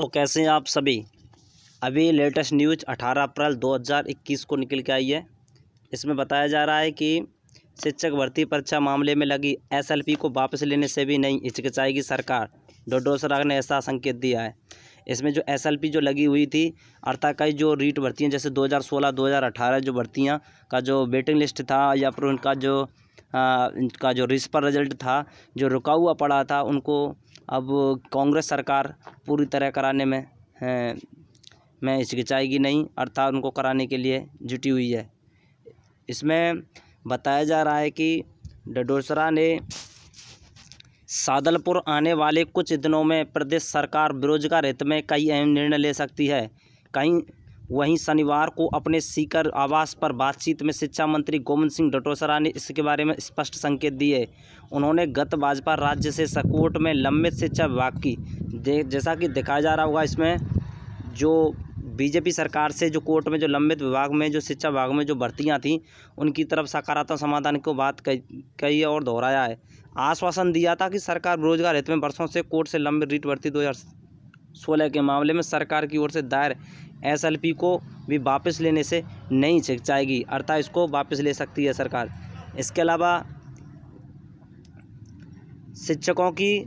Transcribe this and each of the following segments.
तो कैसे हैं आप सभी अभी लेटेस्ट न्यूज 18 अप्रैल 2021 को निकल के आई है इसमें बताया जा रहा है कि शिक्षक भर्ती परीक्षा मामले में लगी एसएलपी को वापस लेने से भी नहीं हिचकिचाएगी सरकार डोडो सराग ने ऐसा संकेत दिया है इसमें जो एसएलपी जो लगी हुई थी अर्थात कई जो रीट भर्तियाँ जैसे 2016 2018 जो भर्तियाँ का जो वेटिंग लिस्ट था या फिर उनका जो आ, इनका जो रिस्पर रिजल्ट था जो रुका हुआ पड़ा था उनको अब कांग्रेस सरकार पूरी तरह कराने में मैं हिचकिचाएगी नहीं अर्थात उनको कराने के लिए जुटी हुई है इसमें बताया जा रहा है कि डडोसरा ने सादलपुर आने वाले कुछ दिनों में प्रदेश सरकार बेरोजगार हित में कई अहम निर्णय ले सकती है कई वहीं शनिवार को अपने सीकर आवास पर बातचीत में शिक्षा मंत्री गोविंद सिंह डटोसरा ने इसके बारे में स्पष्ट संकेत दिए उन्होंने गत भाजपा राज्य से सकोट में लंबित शिक्षा विभाग की जैसा कि दिखाया जा रहा होगा इसमें जो बीजेपी सरकार से जो कोर्ट में जो लंबित विभाग में जो शिक्षा विभाग में जो भर्तियाँ थीं उनकी तरफ सकारात्मक समाधान को बात कही और दोहराया है आश्वासन दिया था कि सरकार बेरोजगार हित में वर्षों से कोर्ट से लंबित रीट भर्ती दो सोलह के मामले में सरकार की ओर से दायर एसएलपी को भी वापस लेने से नहीं चाहेगी अर्थात इसको वापस ले सकती है सरकार इसके अलावा शिक्षकों की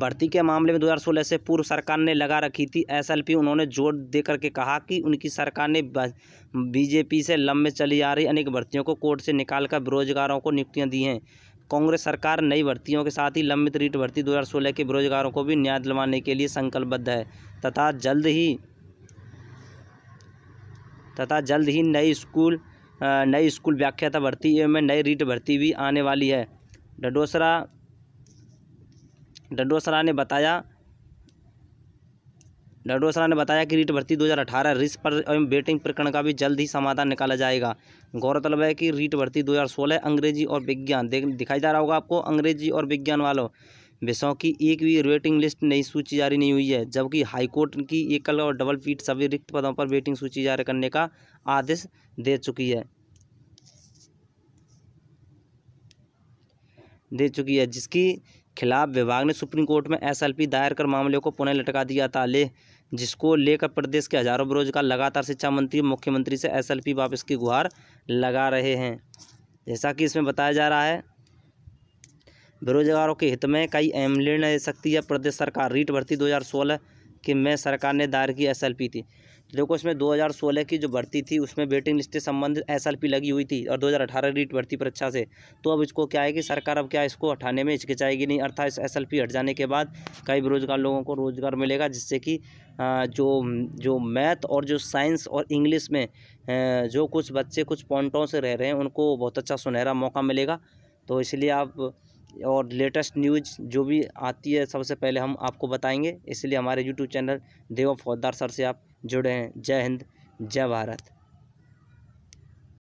भर्ती के मामले में 2016 से पूर्व सरकार ने लगा रखी थी एसएलपी उन्होंने जोर देकर के कहा कि उनकी सरकार ने बीजेपी से लंबे चली आ रही अनेक भर्तियों को कोर्ट से निकालकर बेरोजगारों को नियुक्तियां दी हैं कांग्रेस सरकार नई भर्तियों के साथ ही लंबित रीट भर्ती 2016 के बेरोजगारों को भी न्याय दिलवाने के लिए संकल्पबद्ध है तथा जल्द ही तथा जल्द ही नई स्कूल नई स्कूल व्याख्याता भर्ती में नई रीट भर्ती भी आने वाली है डडोसरा डडोसरा ने बताया डडोसरा ने बताया कि रीट भर्ती 2018 रिस्क पर एवं बेटिंग प्रकरण का भी जल्द ही समाधान निकाला जाएगा गौरतलब है कि रीट भर्ती 2016 अंग्रेजी और विज्ञान दिखाई जा रहा होगा आपको अंग्रेजी और विज्ञान वालों विषयों की एक भी वेटिंग लिस्ट नई सूची जारी नहीं हुई है जबकि हाईकोर्ट की एकल और डबल पीठ सभी रिक्त पदों पर वेटिंग सूची जारी करने का आदेश दे चुकी है दे चुकी है जिसकी खिलाफ विभाग ने सुप्रीम कोर्ट में एसएलपी दायर कर मामले को पुनः लटका दिया था ले जिसको लेकर प्रदेश के हजारों बेरोजगार लगातार शिक्षा मंत्री मुख्यमंत्री से एसएलपी वापस की गुहार लगा रहे हैं जैसा कि इसमें बताया जा रहा है बेरोजगारों के हित में कई अहम निर्णय ले सकती है प्रदेश सरकार रीट भर्ती 2016 के में सरकार ने दायर की एसएलपी थी तो देखो इसमें 2016 की जो भर्ती थी उसमें वेटिंग लिस्ट से संबंधित एसएलपी लगी हुई थी और 2018 रीट भर्ती परीक्षा से तो अब इसको क्या है कि सरकार अब क्या इसको हटाने में हिचकिचाएगी नहीं अर्थात इस एस हट जाने के बाद कई बेरोजगार लोगों को रोज़गार मिलेगा जिससे कि जो जो मैथ और जो साइंस और इंग्लिश में जो कुछ बच्चे कुछ पॉइंटों से रह रहे हैं उनको बहुत अच्छा सुनहरा मौका मिलेगा तो इसलिए आप और लेटेस्ट न्यूज़ जो भी आती है सबसे पहले हम आपको बताएंगे इसलिए हमारे यूट्यूब चैनल देवा फौजदार सर से आप जुड़े हैं जय हिंद जय भारत